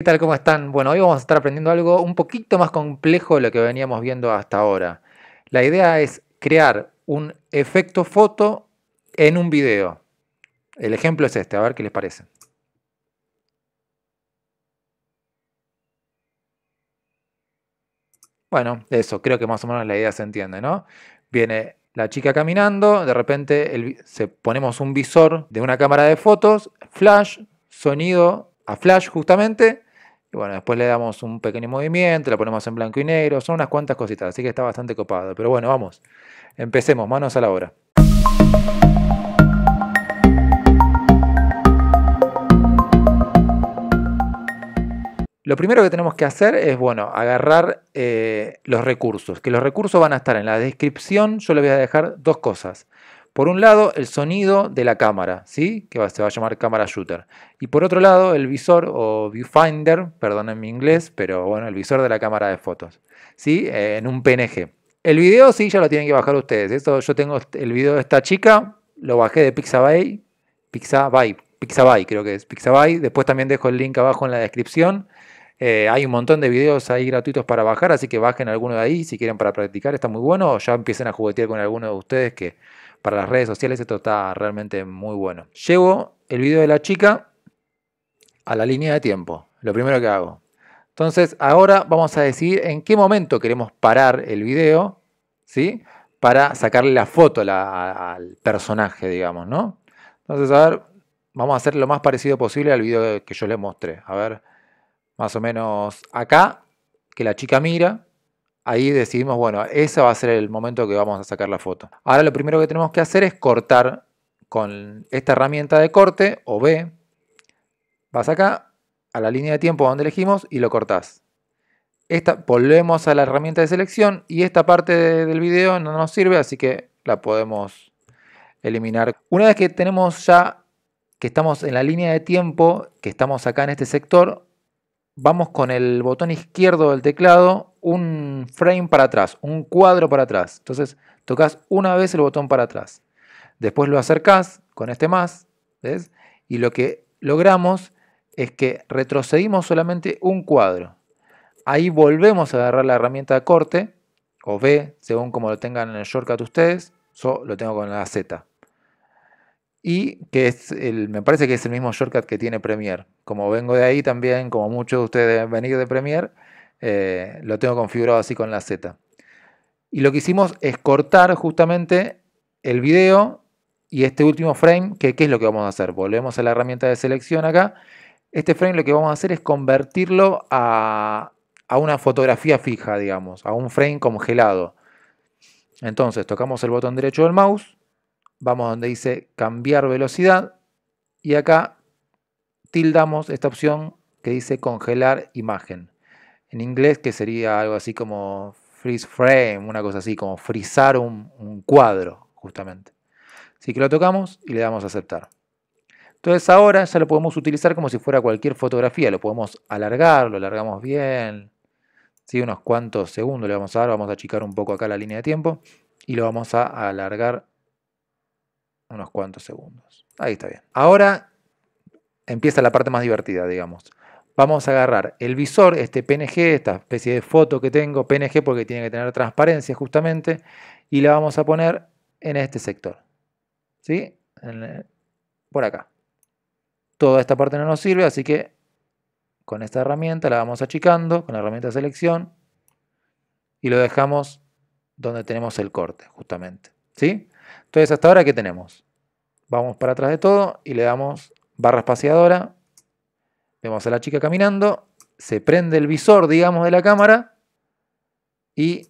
¿Qué tal? ¿Cómo están? Bueno, hoy vamos a estar aprendiendo algo un poquito más complejo de lo que veníamos viendo hasta ahora. La idea es crear un efecto foto en un video. El ejemplo es este, a ver qué les parece. Bueno, eso, creo que más o menos la idea se entiende, ¿no? Viene la chica caminando, de repente se ponemos un visor de una cámara de fotos, flash, sonido a flash justamente, y bueno, después le damos un pequeño movimiento, la ponemos en blanco y negro, son unas cuantas cositas, así que está bastante copado. Pero bueno, vamos, empecemos, manos a la obra. Lo primero que tenemos que hacer es, bueno, agarrar eh, los recursos, que los recursos van a estar en la descripción, yo le voy a dejar dos cosas. Por un lado, el sonido de la cámara, ¿sí? que se va a llamar cámara shooter. Y por otro lado, el visor o viewfinder, perdón en mi inglés, pero bueno, el visor de la cámara de fotos, ¿sí? Eh, en un PNG. El video sí, ya lo tienen que bajar ustedes. Esto, yo tengo el video de esta chica, lo bajé de Pixabay, Pixabay, Pixabay creo que es, Pixabay. Después también dejo el link abajo en la descripción. Eh, hay un montón de videos ahí gratuitos para bajar, así que bajen alguno de ahí si quieren para practicar, está muy bueno. O ya empiecen a juguetear con alguno de ustedes que para las redes sociales esto está realmente muy bueno. Llevo el video de la chica a la línea de tiempo, lo primero que hago. Entonces ahora vamos a decidir en qué momento queremos parar el video, ¿sí? Para sacarle la foto al personaje, digamos, ¿no? Entonces, a ver, vamos a hacer lo más parecido posible al video que yo le mostré. A ver, más o menos acá, que la chica mira, Ahí decidimos, bueno, ese va a ser el momento que vamos a sacar la foto. Ahora lo primero que tenemos que hacer es cortar con esta herramienta de corte o B. Vas acá a la línea de tiempo donde elegimos y lo cortás. Esta, volvemos a la herramienta de selección y esta parte del video no nos sirve, así que la podemos eliminar. Una vez que tenemos ya que estamos en la línea de tiempo, que estamos acá en este sector, vamos con el botón izquierdo del teclado un frame para atrás, un cuadro para atrás. Entonces tocas una vez el botón para atrás. Después lo acercás con este más, ¿ves? Y lo que logramos es que retrocedimos solamente un cuadro. Ahí volvemos a agarrar la herramienta de corte, o B, según como lo tengan en el shortcut ustedes. Yo lo tengo con la Z y que es me parece que es el mismo shortcut que tiene Premiere. Como vengo de ahí también, como muchos de ustedes deben venir de Premiere, eh, lo tengo configurado así con la Z. Y lo que hicimos es cortar justamente el video y este último frame, que qué es lo que vamos a hacer. Volvemos a la herramienta de selección acá. Este frame lo que vamos a hacer es convertirlo a, a una fotografía fija, digamos, a un frame congelado. Entonces tocamos el botón derecho del mouse vamos donde dice cambiar velocidad y acá tildamos esta opción que dice congelar imagen. En inglés que sería algo así como freeze frame, una cosa así, como frizar un, cuadro justamente. Así que lo tocamos y le damos a aceptar. Entonces ahora ya lo podemos utilizar como si fuera cualquier fotografía. Lo podemos alargar, lo alargamos bien. Unos cuantos segundos le vamos a dar. Vamos a achicar un poco acá la línea de tiempo. Y lo vamos a alargar unos cuantos segundos. Ahí está bien. Ahora empieza la parte más divertida, digamos. Vamos a agarrar el visor, este PNG, esta especie de foto que tengo, PNG porque tiene que tener transparencia justamente, y la vamos a poner en este sector. ¿Sí? por acá. Toda esta parte no nos sirve, así que con esta herramienta la vamos achicando, con la herramienta de selección, y lo dejamos donde tenemos el corte, justamente. ¿Sí? Entonces, hasta ahora, ¿qué tenemos? Vamos para atrás de todo y le damos barra espaciadora. Vemos a la chica caminando. Se prende el visor, digamos, de la cámara y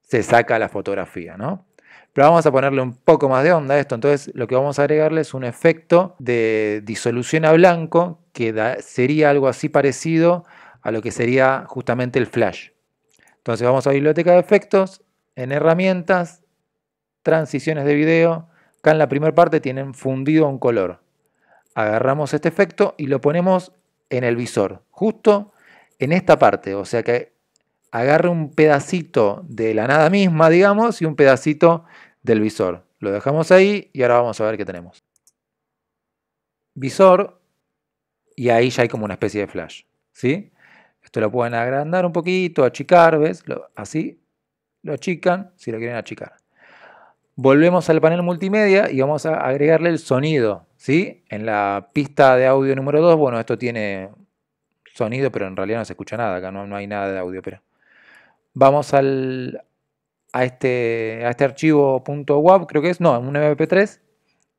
se saca la fotografía, ¿no? Pero vamos a ponerle un poco más de onda a esto. Entonces, lo que vamos a agregarle es un efecto de disolución a blanco que sería algo así parecido a lo que sería justamente el flash. Entonces, vamos a biblioteca de efectos, en herramientas, transiciones de video. Acá en la primera parte tienen fundido un color. Agarramos este efecto y lo ponemos en el visor, justo en esta parte. O sea que agarre un pedacito de la nada misma, digamos, y un pedacito del visor. Lo dejamos ahí y ahora vamos a ver qué tenemos. Visor y ahí ya hay como una especie de flash. ¿sí? Esto lo pueden agrandar un poquito, achicar, ¿ves? así lo achican si lo quieren achicar. Volvemos al panel multimedia y vamos a agregarle el sonido. ¿sí? En la pista de audio número 2, bueno, esto tiene sonido, pero en realidad no se escucha nada, acá no, hay nada de audio. Pero vamos al, a, este, a este archivo .wav, creo que es, no, un mp3,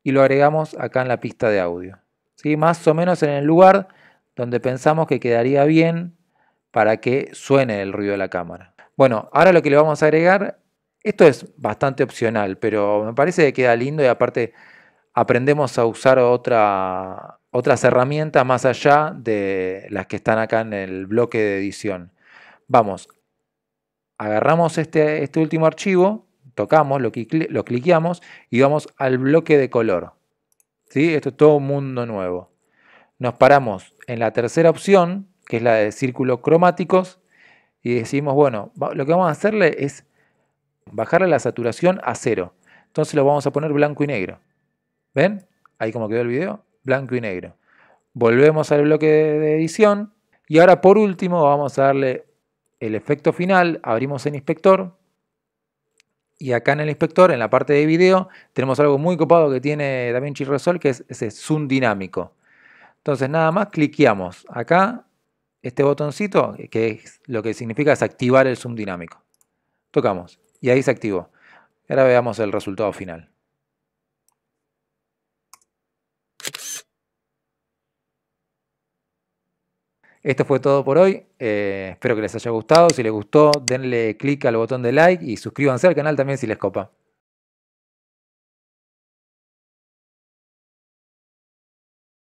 y lo agregamos acá en la pista de audio. ¿sí? Más o menos en el lugar donde pensamos que quedaría bien para que suene el ruido de la cámara. Bueno, ahora lo que le vamos a agregar esto es bastante opcional, pero me parece que queda lindo y aparte aprendemos a usar otras herramientas más allá de las que están acá en el bloque de edición. Vamos, agarramos este, este último archivo, tocamos, lo, lo cliqueamos y vamos al bloque de color. ¿Sí? Esto es todo un mundo nuevo. Nos paramos en la tercera opción, que es la de círculos cromáticos, y decimos, bueno, lo que vamos a hacerle es bajarle la saturación a cero. Entonces lo vamos a poner blanco y negro. ¿Ven? Ahí como quedó el video, blanco y negro. Volvemos al bloque de edición y ahora por último vamos a darle el efecto final, abrimos el inspector y acá en el inspector, en la parte de video, tenemos algo muy copado que tiene DaVinci Resolve que es ese zoom dinámico. Entonces nada más cliqueamos acá este botoncito que es lo que significa es activar el zoom dinámico. Tocamos y ahí se activó. Ahora veamos el resultado final. Esto fue todo por hoy. Eh, espero que les haya gustado. Si les gustó, denle clic al botón de like y suscríbanse al canal también si les copa.